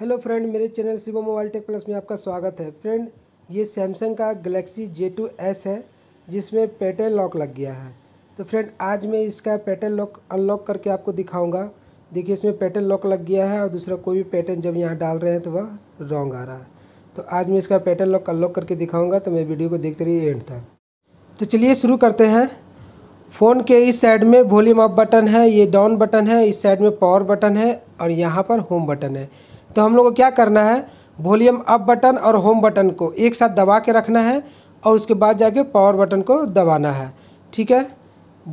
hello friend मेरे channel Shivo mobile tech plus में आपका स्वागत है फ्रेंड ये सैमसंग का गलेक्सी जे टू एस है जिसमें पेटर्न लॉक लग गया है तो फ्रेंड आज मैं इसका पेटर्न लॉक अनलॉक करके आपको दिखाऊंगा देखिए इसमें पेटर्न लॉक लग गया है और दूसरा कोई भी पैटर्न जब यहाँ डाल रहे हैं तो वह रॉन्ग आ रहा है तो आज मैं इसका पैटर्न लॉक अनलॉक करके दिखाऊँगा तो मैं वीडियो को देखते रहिए एंड तक तो चलिए शुरू करते हैं फ़ोन के इस साइड में वॉल्यूम अप बटन है ये डाउन बटन है इस साइड में पावर बटन है और यहाँ पर होम बटन है तो हम लोग को क्या करना है वॉल्यूम अप बटन और होम बटन को एक साथ दबा के रखना है और उसके बाद जाके पावर बटन को दबाना है ठीक है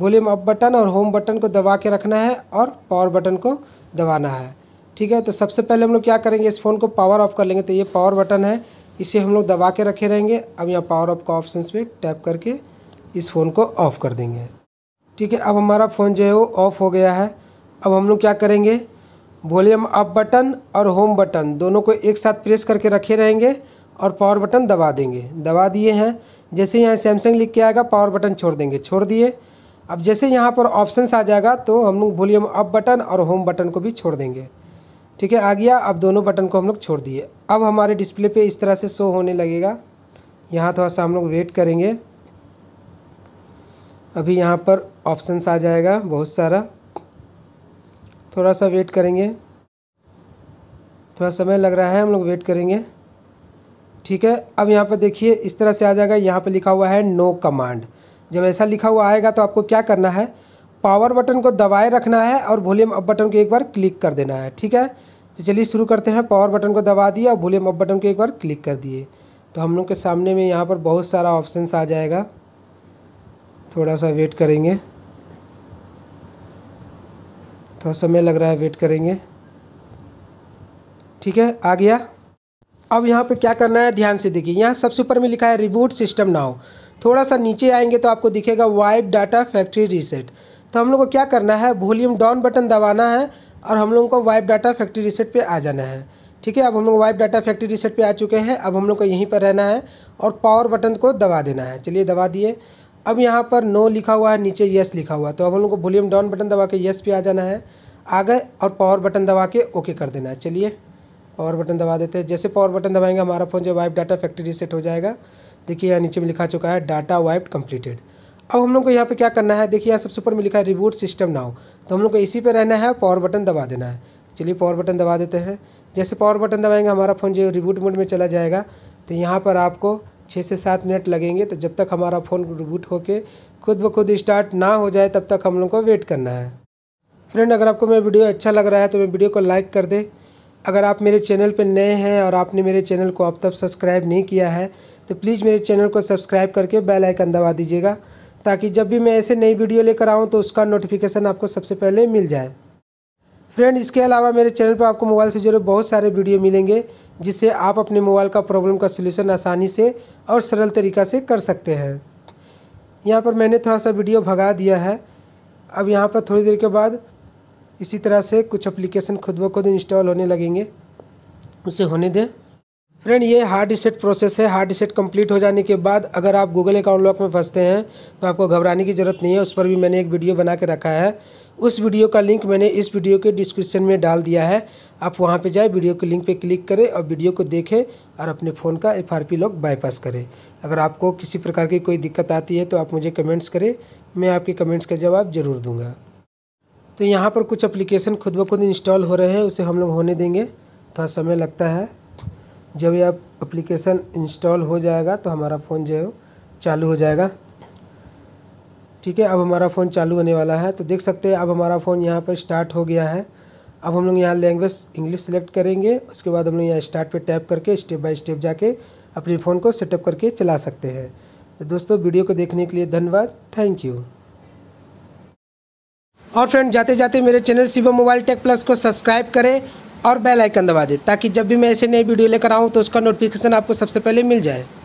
वॉल्यूम अप बटन और होम बटन को दबा के रखना है और पावर बटन को दबाना है ठीक है तो सबसे पहले हम लोग क्या करेंगे इस फ़ोन को पावर ऑफ कर लेंगे तो ये पावर बटन है इसे हम लोग दबा के रखे रहेंगे अब यहाँ पावर ऑफ का ऑप्शन पर टैप करके इस फ़ोन को ऑफ़ कर देंगे ठीक है अब हमारा फ़ोन जो है वो ऑफ़ हो गया है अब हम लोग क्या करेंगे वॉल्यूम अप बटन और होम बटन दोनों को एक साथ प्रेस करके रखे रहेंगे और पावर बटन दबा देंगे दबा दिए हैं जैसे यहाँ सैमसंग लिख के आएगा पावर बटन छोड़ देंगे छोड़ दिए अब जैसे यहाँ पर ऑप्शंस आ जाएगा तो हम लोग वॉल्यूम अप बटन और होम बटन को भी छोड़ देंगे ठीक है आ गया अब दोनों बटन को हम लोग छोड़ दिए अब हमारे डिस्प्ले पे इस तरह से शो होने लगेगा यहाँ थोड़ा सा हम लोग वेट करेंगे अभी यहाँ पर ऑप्शंस आ जाएगा बहुत सारा थोड़ा सा वेट करेंगे थोड़ा समय लग रहा है हम लोग वेट करेंगे ठीक है अब यहाँ पर देखिए इस तरह से आ जाएगा यहाँ पर लिखा हुआ है नो कमांड जब ऐसा लिखा हुआ आएगा तो आपको क्या करना है पावर बटन को दबाए रखना है और वॉल्यूम अप बटन को एक बार क्लिक कर देना है ठीक है तो चलिए शुरू करते हैं पावर बटन को दबा दिए और वॉल्यूम अप बटन को एक बार क्लिक कर दिए तो हम लोग के सामने में यहाँ पर बहुत सारा ऑप्शंस आ जाएगा थोड़ा सा वेट करेंगे थोड़ा तो समय लग रहा है वेट करेंगे ठीक है आ गया अब यहाँ पे क्या करना है ध्यान से देखिए यहाँ सबसे ऊपर में लिखा है रिबूट सिस्टम नाउ थोड़ा सा नीचे आएंगे तो आपको दिखेगा वाइप डाटा फैक्ट्री रीसेट तो हम लोग को क्या करना है वॉल्यूम डाउन बटन दबाना है और हम लोगों को वाइप डाटा फैक्ट्री रीसेट पे आ जाना है ठीक है अब हम लोग वाइप डाटा फैक्ट्री रीसेट पे आ चुके हैं अब हम लोग को यहीं पर रहना है और पावर बटन को दबा देना है चलिए दबा दिए अब यहाँ पर नो लिखा हुआ है नीचे येस लिखा हुआ है तो अब हम लोग को वॉल्यूम डाउन बटन दबा के येस पे आ जाना है आ गए और पावर बटन दबा के ओके कर देना है चलिए पावर बटन दबा देते हैं जैसे पावर बटन दबाएंगे हमारा फ़ोन जो वाइप डाटा फैक्ट्री सेट हो जाएगा देखिए यहाँ नीचे में लिखा चुका है डाटा वाइप कम्प्लीटेड अब हम लोग को यहाँ पे क्या करना है देखिए यहाँ सबसे ऊपर में लिखा है रिबूट सिस्टम नाउ तो हम लोग को इसी पे रहना है पावर बटन दबा देना है चलिए पावर बटन दबा देते हैं जैसे पावर बटन दबाएंगे हमारा फ़ोन जो रिबूट मोड में चला जाएगा तो यहाँ पर आपको छः से सात मिनट लगेंगे तो जब तक हमारा फ़ोन रिबूट होकर खुद ब खुद स्टार्ट ना हो जाए तब तक हम लोग को वेट करना है फ्रेंड अगर आपको मेरा वीडियो अच्छा लग रहा है तो मेरे वीडियो को लाइक कर दे अगर आप मेरे चैनल पर नए हैं और आपने मेरे चैनल को अब तक सब्सक्राइब नहीं किया है तो प्लीज़ मेरे चैनल को सब्सक्राइब करके बेल आइकन दबा दीजिएगा ताकि जब भी मैं ऐसे नई वीडियो लेकर आऊँ तो उसका नोटिफिकेशन आपको सबसे पहले मिल जाए फ्रेंड इसके अलावा मेरे चैनल पर आपको मोबाइल से जुड़े बहुत सारे वीडियो मिलेंगे जिससे आप अपने मोबाइल का प्रॉब्लम का सलूशन आसानी से और सरल तरीका से कर सकते हैं यहाँ पर मैंने थोड़ा सा वीडियो भगा दिया है अब यहाँ पर थोड़ी देर के बाद इसी तरह से कुछ एप्लीकेशन खुद ब खुद इंस्टॉल होने लगेंगे उसे होने दें फ्रेंड ये हार्ड रिसेट प्रोसेस है हार्ड रिसेट कंप्लीट हो जाने के बाद अगर आप गूगल अकाउंट लॉक में फंसते हैं तो आपको घबराने की ज़रूरत नहीं है उस पर भी मैंने एक वीडियो बना के रखा है उस वीडियो का लिंक मैंने इस वीडियो के डिस्क्रिप्शन में डाल दिया है आप वहाँ पे जाए वीडियो के लिंक पे क्लिक करें और वीडियो को देखें और अपने फ़ोन का एफ आर लॉक बाईपास करें अगर आपको किसी प्रकार की कोई दिक्कत आती है तो आप मुझे कमेंट्स करें मैं आपके कमेंट्स का जवाब ज़रूर दूँगा तो यहाँ पर कुछ अप्लीकेशन खुद ब खुद इंस्टॉल हो रहे हैं उसे हम लोग होने देंगे थोड़ा समय लगता है जब यह एप्लीकेशन इंस्टॉल हो जाएगा तो हमारा फ़ोन जो है चालू हो जाएगा ठीक है अब हमारा फ़ोन चालू होने वाला है तो देख सकते हैं अब हमारा फ़ोन यहाँ पर स्टार्ट हो गया है अब हम लोग यहाँ लैंग्वेज इंग्लिश सेलेक्ट करेंगे उसके बाद हम लोग यहाँ स्टार्ट पे टैप करके स्टेप बाय स्टेप जाके अपने फ़ोन को सेटअप करके चला सकते हैं तो दोस्तों वीडियो को देखने के लिए धन्यवाद थैंक यू और फ्रेंड जाते जाते मेरे channel Shivam mobile tech plus को सब्सक्राइब करें और बेल आइकन दबा दें ताकि जब भी मैं ऐसे नई वीडियो लेकर आऊँ तो उसका नोटिफिकेशन आपको सबसे पहले मिल जाए